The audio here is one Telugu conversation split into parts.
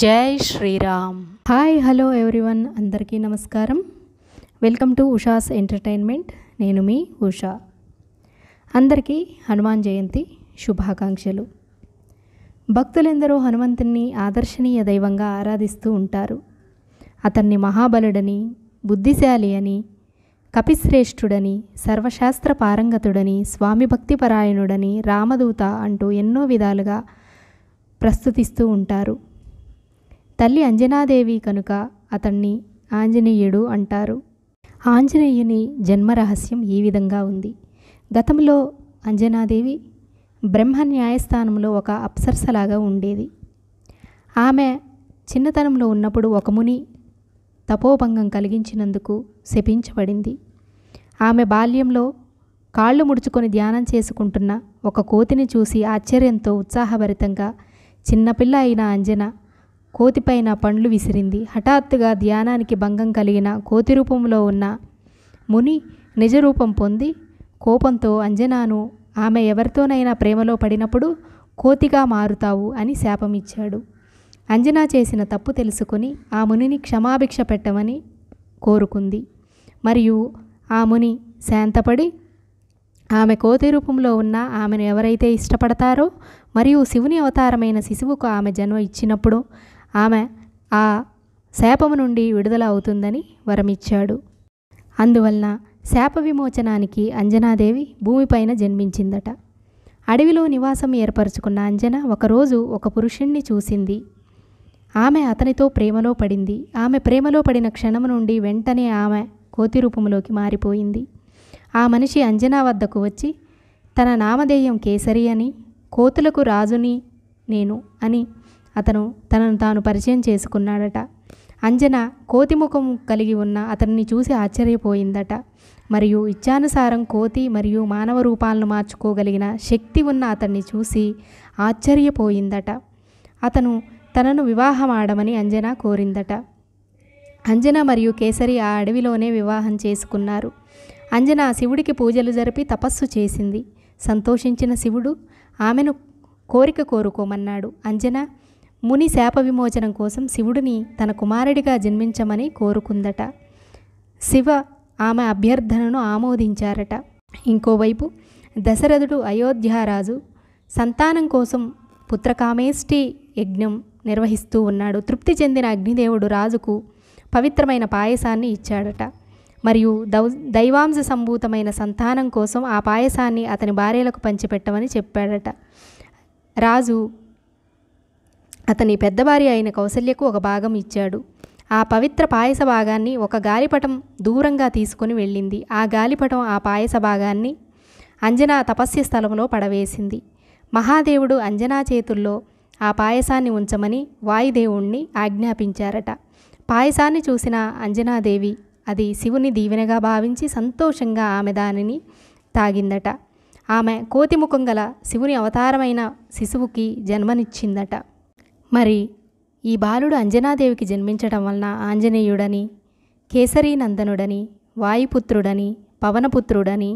జై శ్రీరామ్ హాయ్ హలో ఎవ్రీవన్ అందరికీ నమస్కారం వెల్కమ్ టు ఉషాస్ ఎంటర్టైన్మెంట్ నేను మీ ఉషా అందరికీ హనుమాన్ జయంతి శుభాకాంక్షలు భక్తులెందరో హనుమంతుని ఆదర్శనీయ దైవంగా ఆరాధిస్తూ ఉంటారు అతన్ని మహాబలుడని బుద్ధిశాలి అని కపిశ్రేష్ఠుడని సర్వశాస్త్ర పారంగతుడని స్వామి భక్తిపరాయణుడని రామదూత అంటూ ఎన్నో విధాలుగా ప్రస్తుతిస్తూ ఉంటారు తల్లి అంజనాదేవి కనుక అతన్ని ఆంజనేయుడు అంటారు ఆంజనేయుని జన్మరహస్యం ఈ విధంగా ఉంది గతంలో అంజనాదేవి బ్రహ్మ న్యాయస్థానంలో ఒక అప్సరసలాగా ఉండేది ఆమె చిన్నతనంలో ఉన్నప్పుడు ఒక ముని తపోభంగం కలిగించినందుకు శపించబడింది ఆమె బాల్యంలో కాళ్ళు ముడుచుకొని ధ్యానం చేసుకుంటున్న ఒక కోతిని చూసి ఆశ్చర్యంతో ఉత్సాహభరితంగా చిన్నపిల్ల అయిన అంజన కోతిపైన పండ్లు విసిరింది హఠాత్తుగా ధ్యానానికి భంగం కలిగిన కోతి రూపంలో ఉన్న ముని నిజరూపం పొంది కోపంతో అంజనాను ఆమె ఎవరితోనైనా ప్రేమలో పడినప్పుడు కోతిగా మారుతావు అని శాపమిచ్చాడు అంజనా చేసిన తప్పు తెలుసుకుని ఆ మునిని క్షమాభిక్ష పెట్టమని కోరుకుంది మరియు ఆ ముని శాంతపడి ఆమె కోతి రూపంలో ఉన్న ఆమెను ఎవరైతే ఇష్టపడతారో మరియు శివుని అవతారమైన శిశువుకు ఆమె జన్మ ఇచ్చినప్పుడు ఆమె ఆ శాపము నుండి విడుదల అవుతుందని వరమిచ్చాడు అందువలన శాప విమోచనానికి అంజనాదేవి భూమిపైన జన్మించిందట అడవిలో నివాసం ఏర్పరచుకున్న అంజన ఒకరోజు ఒక పురుషుణ్ణి చూసింది ఆమె అతనితో ప్రేమలో పడింది ఆమె ప్రేమలో పడిన క్షణం నుండి వెంటనే ఆమె కోతి రూపంలోకి మారిపోయింది ఆ మనిషి అంజనా వద్దకు వచ్చి తన నామధేయం కేసరి అని కోతులకు రాజుని నేను అని అతను తనను తాను పరిచయం చేసుకున్నాడట అంజన కోతి ముఖం కలిగి ఉన్న అతన్ని చూసి ఆశ్చర్యపోయిందట మరియు ఇచ్చానుసారం కోతి మరియు మానవ రూపాలను మార్చుకోగలిగిన శక్తి ఉన్న అతన్ని చూసి ఆశ్చర్యపోయిందట అతను తనను వివాహమాడమని అంజన కోరిందట అంజన మరియు కేసరి ఆ అడవిలోనే వివాహం చేసుకున్నారు అంజన శివుడికి పూజలు జరిపి తపస్సు చేసింది సంతోషించిన శివుడు ఆమెను కోరిక కోరుకోమన్నాడు అంజన ముని శాప విమోచనం కోసం శివుడిని తన కుమారుడిగా జన్మించమని కోరుకుందట శివ ఆమె అభ్యర్థనను ఆమోదించారట ఇంకోవైపు దశరథుడు అయోధ్యారాజు సంతానం కోసం పుత్రకామేష్టి యజ్ఞం నిర్వహిస్తూ ఉన్నాడు తృప్తి చెందిన అగ్నిదేవుడు రాజుకు పవిత్రమైన పాయసాన్ని ఇచ్చాడట మరియు దౌ దైవాంశ సంభూతమైన సంతానం కోసం ఆ పాయసాన్ని అతని భార్యలకు పంచిపెట్టమని చెప్పాడట రాజు అతని పెద్దవారి అయిన కౌసల్యకు ఒక భాగం ఇచ్చాడు ఆ పవిత్ర పాయస భాగాన్ని ఒక గాలిపటం దూరంగా తీసుకుని వెళ్ళింది ఆ గాలిపటం ఆ పాయస భాగాన్ని అంజనా తపస్య స్థలంలో పడవేసింది మహాదేవుడు అంజనా చేతుల్లో ఆ పాయసాన్ని ఉంచమని వాయుదేవుణ్ణి ఆజ్ఞాపించారట పాయసాన్ని చూసిన అంజనాదేవి అది శివుని దీవెనగా భావించి సంతోషంగా ఆమె దానిని తాగిందట ఆమె కోతిముఖం గల శివుని అవతారమైన శిశువుకి జన్మనిచ్చిందట మరి ఈ బాలుడు అంజనాదేవికి జన్మించడం వలన ఆంజనేయుడని కేసరీనందనుడని వాయుపుత్రుడని పవనపుత్రుడని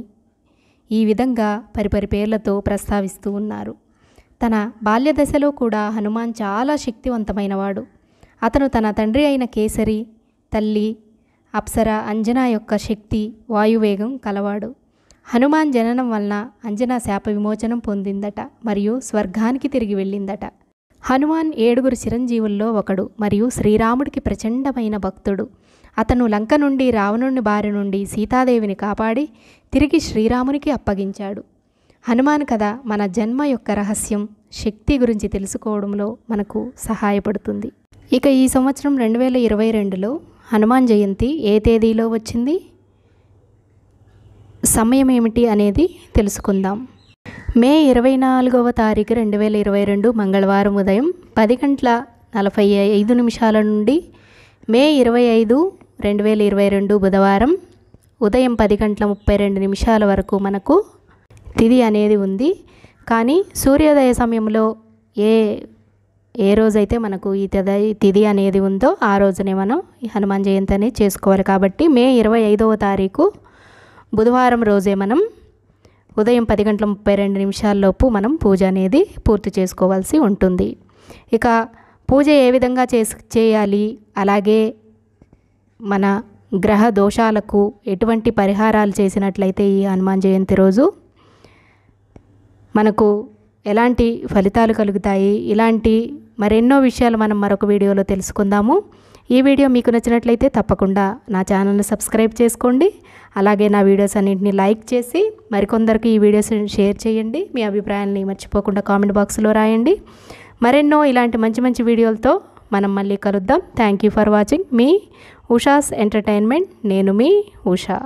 ఈ విధంగా పరిపరి పేర్లతో ప్రస్తావిస్తూ ఉన్నారు తన బాల్య దశలో కూడా హనుమాన్ చాలా శక్తివంతమైనవాడు అతను తన తండ్రి అయిన కేసరి తల్లి అప్సర అంజనా యొక్క శక్తి వాయువేగం కలవాడు హనుమాన్ జననం వలన అంజనా శాప విమోచనం పొందిందట మరియు స్వర్గానికి తిరిగి వెళ్ళిందట హనుమాన్ ఏడుగురు చిరంజీవుల్లో ఒకడు మరియు శ్రీరాముడికి ప్రచండమైన భక్తుడు అతను లంక నుండి రావణుని బారి నుండి సీతాదేవిని కాపాడి తిరిగి శ్రీరామునికి అప్పగించాడు హనుమాన్ కథ మన జన్మ యొక్క రహస్యం శక్తి గురించి తెలుసుకోవడంలో మనకు సహాయపడుతుంది ఇక ఈ సంవత్సరం రెండు వేల ఇరవై రెండులో హనుమాన్ జయంతి ఏ తేదీలో వచ్చింది సమయం ఏమిటి అనేది తెలుసుకుందాం మే ఇరవై నాలుగవ తారీఖు రెండు వేల ఇరవై రెండు మంగళవారం ఉదయం పది గంటల నలభై ఐదు నిమిషాల నుండి మే ఇరవై ఐదు రెండు వేల ఇరవై రెండు బుధవారం ఉదయం పది గంటల ముప్పై రెండు నిమిషాల వరకు మనకు తిది అనేది ఉంది కానీ సూర్యోదయ సమయంలో ఏ ఏ రోజైతే మనకు ఈ తిథి తిథి అనేది ఉందో ఆ రోజునే మనం హనుమాన్ జయంతి అనేది చేసుకోవాలి కాబట్టి మే ఇరవై ఐదవ తారీఖు బుధవారం రోజే మనం ఉదయం పది గంటల ముప్పై రెండు నిమిషాల్లోపు మనం పూజ అనేది పూర్తి చేసుకోవాల్సి ఉంటుంది ఇక పూజ ఏ విధంగా చేస్ చేయాలి అలాగే మన గ్రహ దోషాలకు ఎటువంటి పరిహారాలు చేసినట్లయితే ఈ హనుమాన్ జయంతి రోజు మనకు ఎలాంటి ఫలితాలు కలుగుతాయి ఇలాంటి మరెన్నో విషయాలు మనం మరొక వీడియోలో తెలుసుకుందాము ఈ వీడియో మీకు నచ్చినట్లయితే తప్పకుండా నా ఛానల్ని సబ్స్క్రైబ్ చేసుకోండి అలాగే నా వీడియోస్ అన్నింటినీ లైక్ చేసి మరికొందరికి ఈ వీడియోస్ షేర్ చేయండి మీ అభిప్రాయాల్ని మర్చిపోకుండా కామెంట్ బాక్స్లో రాయండి మరెన్నో ఇలాంటి మంచి మంచి వీడియోలతో మనం మళ్ళీ కలుద్దాం థ్యాంక్ యూ ఫర్ వాచింగ్ మీ ఉషాస్ ఎంటర్టైన్మెంట్ నేను మీ ఉషా